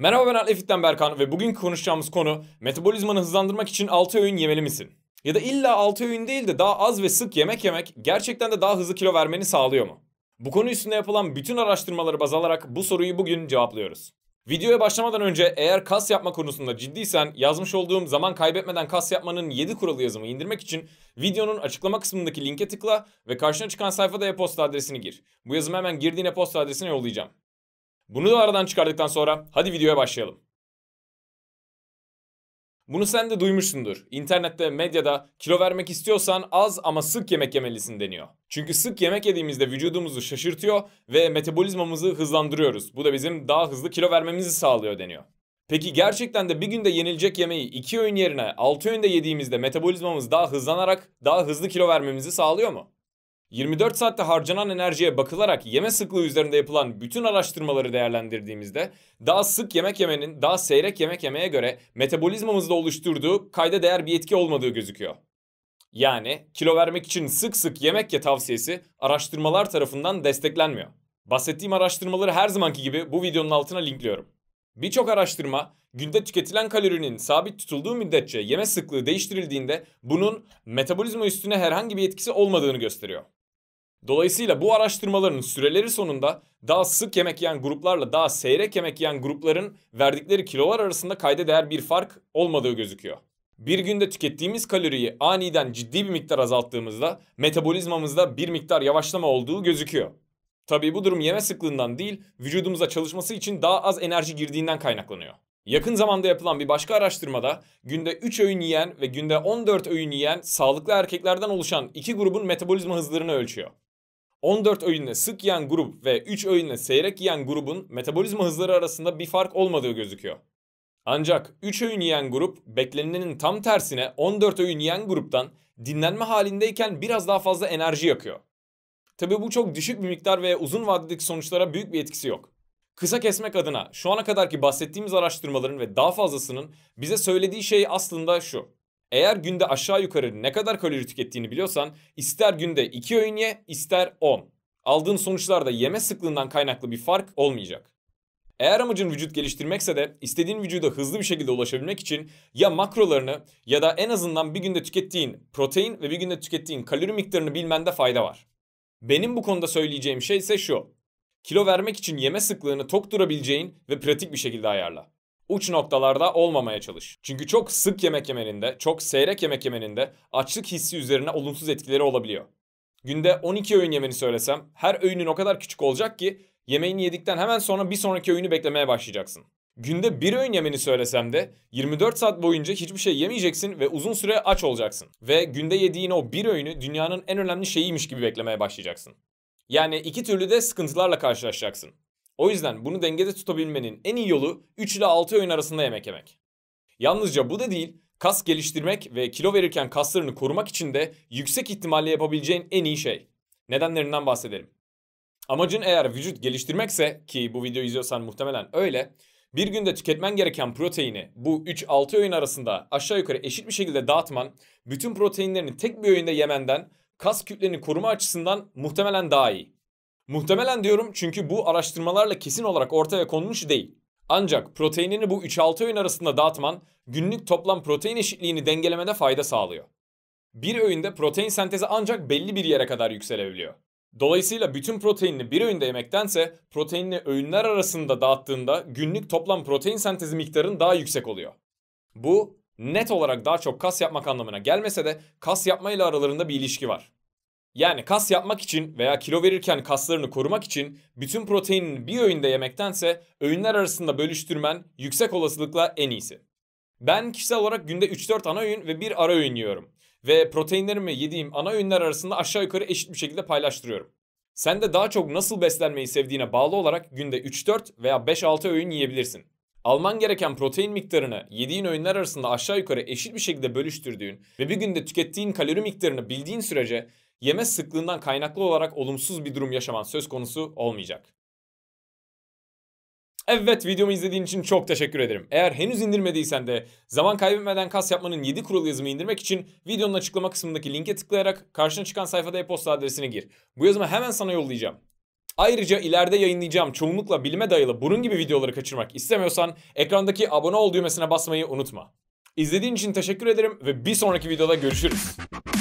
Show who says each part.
Speaker 1: Merhaba ben Atlefit'ten Berkan ve bugün konuşacağımız konu metabolizmanı hızlandırmak için 6 öğün yemeli misin? Ya da illa 6 öğün değil de daha az ve sık yemek yemek gerçekten de daha hızlı kilo vermeni sağlıyor mu? Bu konu üstünde yapılan bütün araştırmaları baz alarak bu soruyu bugün cevaplıyoruz. Videoya başlamadan önce eğer kas yapma konusunda ciddiysen yazmış olduğum zaman kaybetmeden kas yapmanın 7 kuralı yazımı indirmek için videonun açıklama kısmındaki linke tıkla ve karşına çıkan sayfada e-posta adresini gir. Bu yazımı hemen girdiğin e-posta adresine yollayacağım. Bunu da aradan çıkardıktan sonra hadi videoya başlayalım. Bunu sen de duymuşsundur. İnternette, medyada kilo vermek istiyorsan az ama sık yemek yemelisin deniyor. Çünkü sık yemek yediğimizde vücudumuzu şaşırtıyor ve metabolizmamızı hızlandırıyoruz. Bu da bizim daha hızlı kilo vermemizi sağlıyor deniyor. Peki gerçekten de bir günde yenilecek yemeği 2 öğün yerine 6 öğünde yediğimizde metabolizmamız daha hızlanarak daha hızlı kilo vermemizi sağlıyor mu? 24 saatte harcanan enerjiye bakılarak yeme sıklığı üzerinde yapılan bütün araştırmaları değerlendirdiğimizde daha sık yemek yemenin daha seyrek yemek yemeye göre metabolizmamızda oluşturduğu kayda değer bir etki olmadığı gözüküyor. Yani kilo vermek için sık sık yemek ye tavsiyesi araştırmalar tarafından desteklenmiyor. Bahsettiğim araştırmaları her zamanki gibi bu videonun altına linkliyorum. Birçok araştırma günde tüketilen kalorinin sabit tutulduğu müddetçe yeme sıklığı değiştirildiğinde bunun metabolizma üstüne herhangi bir etkisi olmadığını gösteriyor. Dolayısıyla bu araştırmaların süreleri sonunda daha sık yemek yiyen gruplarla daha seyrek yemek yiyen grupların verdikleri kilolar arasında kayda değer bir fark olmadığı gözüküyor. Bir günde tükettiğimiz kaloriyi aniden ciddi bir miktar azalttığımızda metabolizmamızda bir miktar yavaşlama olduğu gözüküyor. Tabii bu durum yeme sıklığından değil, vücudumuza çalışması için daha az enerji girdiğinden kaynaklanıyor. Yakın zamanda yapılan bir başka araştırmada günde 3 öğün yiyen ve günde 14 öğün yiyen sağlıklı erkeklerden oluşan iki grubun metabolizma hızlarını ölçüyor. 14 öğünle sık yiyen grup ve 3 öğünle seyrek yiyen grubun metabolizma hızları arasında bir fark olmadığı gözüküyor. Ancak 3 öğün yiyen grup beklenenin tam tersine 14 öğün yiyen gruptan dinlenme halindeyken biraz daha fazla enerji yakıyor. Tabi bu çok düşük bir miktar ve uzun vadedeki sonuçlara büyük bir etkisi yok. Kısa kesmek adına şu ana kadarki bahsettiğimiz araştırmaların ve daha fazlasının bize söylediği şey aslında şu. Eğer günde aşağı yukarı ne kadar kalori tükettiğini biliyorsan ister günde 2 öğün ye ister 10. Aldığın sonuçlarda yeme sıklığından kaynaklı bir fark olmayacak. Eğer amacın vücut geliştirmekse de istediğin vücuda hızlı bir şekilde ulaşabilmek için ya makrolarını ya da en azından bir günde tükettiğin protein ve bir günde tükettiğin kalori miktarını bilmende fayda var. Benim bu konuda söyleyeceğim şey ise şu. Kilo vermek için yeme sıklığını tok durabileceğin ve pratik bir şekilde ayarla uç noktalarda olmamaya çalış. Çünkü çok sık yemek yemenin çok seyrek yemek yemenin açlık hissi üzerine olumsuz etkileri olabiliyor. Günde 12 öğün yemeni söylesem her öğünün o kadar küçük olacak ki yemeğini yedikten hemen sonra bir sonraki öğünü beklemeye başlayacaksın. Günde bir öğün yemeni söylesem de 24 saat boyunca hiçbir şey yemeyeceksin ve uzun süre aç olacaksın. Ve günde yediğin o bir öğünü dünyanın en önemli şeyiymiş gibi beklemeye başlayacaksın. Yani iki türlü de sıkıntılarla karşılaşacaksın. O yüzden bunu dengede tutabilmenin en iyi yolu 3 ile 6 öğün arasında yemek yemek. Yalnızca bu da değil, kas geliştirmek ve kilo verirken kaslarını korumak için de yüksek ihtimalle yapabileceğin en iyi şey. Nedenlerinden bahsedelim. Amacın eğer vücut geliştirmekse ki bu videoyu izliyorsan muhtemelen öyle. Bir günde tüketmen gereken proteini bu 3-6 öğün arasında aşağı yukarı eşit bir şekilde dağıtman, bütün proteinlerini tek bir öğünde yemenden kas kütleni koruma açısından muhtemelen daha iyi. Muhtemelen diyorum çünkü bu araştırmalarla kesin olarak ortaya konmuş değil. Ancak proteinini bu 3-6 öğün arasında dağıtman günlük toplam protein eşitliğini dengelemede fayda sağlıyor. Bir öğünde protein sentezi ancak belli bir yere kadar yükselebiliyor. Dolayısıyla bütün proteinini bir öğünde yemektense proteinini öğünler arasında dağıttığında günlük toplam protein sentezi miktarın daha yüksek oluyor. Bu net olarak daha çok kas yapmak anlamına gelmese de kas yapma ile aralarında bir ilişki var. Yani kas yapmak için veya kilo verirken kaslarını korumak için bütün proteinin bir öğünde yemektense öğünler arasında bölüştürmen yüksek olasılıkla en iyisi. Ben kişisel olarak günde 3-4 ana öğün ve bir ara öğün yiyorum. Ve proteinlerimi yediğim ana öğünler arasında aşağı yukarı eşit bir şekilde paylaştırıyorum. Sen de daha çok nasıl beslenmeyi sevdiğine bağlı olarak günde 3-4 veya 5-6 öğün yiyebilirsin. Alman gereken protein miktarını yediğin öğünler arasında aşağı yukarı eşit bir şekilde bölüştürdüğün ve bir günde tükettiğin kalori miktarını bildiğin sürece yeme sıklığından kaynaklı olarak olumsuz bir durum yaşaman söz konusu olmayacak. Evet videomu izlediğin için çok teşekkür ederim. Eğer henüz indirmediysen de zaman kaybetmeden kas yapmanın 7 kural yazımı indirmek için videonun açıklama kısmındaki linke tıklayarak karşına çıkan sayfada e-posta adresine gir. Bu yazımı hemen sana yollayacağım. Ayrıca ileride yayınlayacağım çoğunlukla bilime dayalı bunun gibi videoları kaçırmak istemiyorsan ekrandaki abone ol düğmesine basmayı unutma. İzlediğin için teşekkür ederim ve bir sonraki videoda görüşürüz.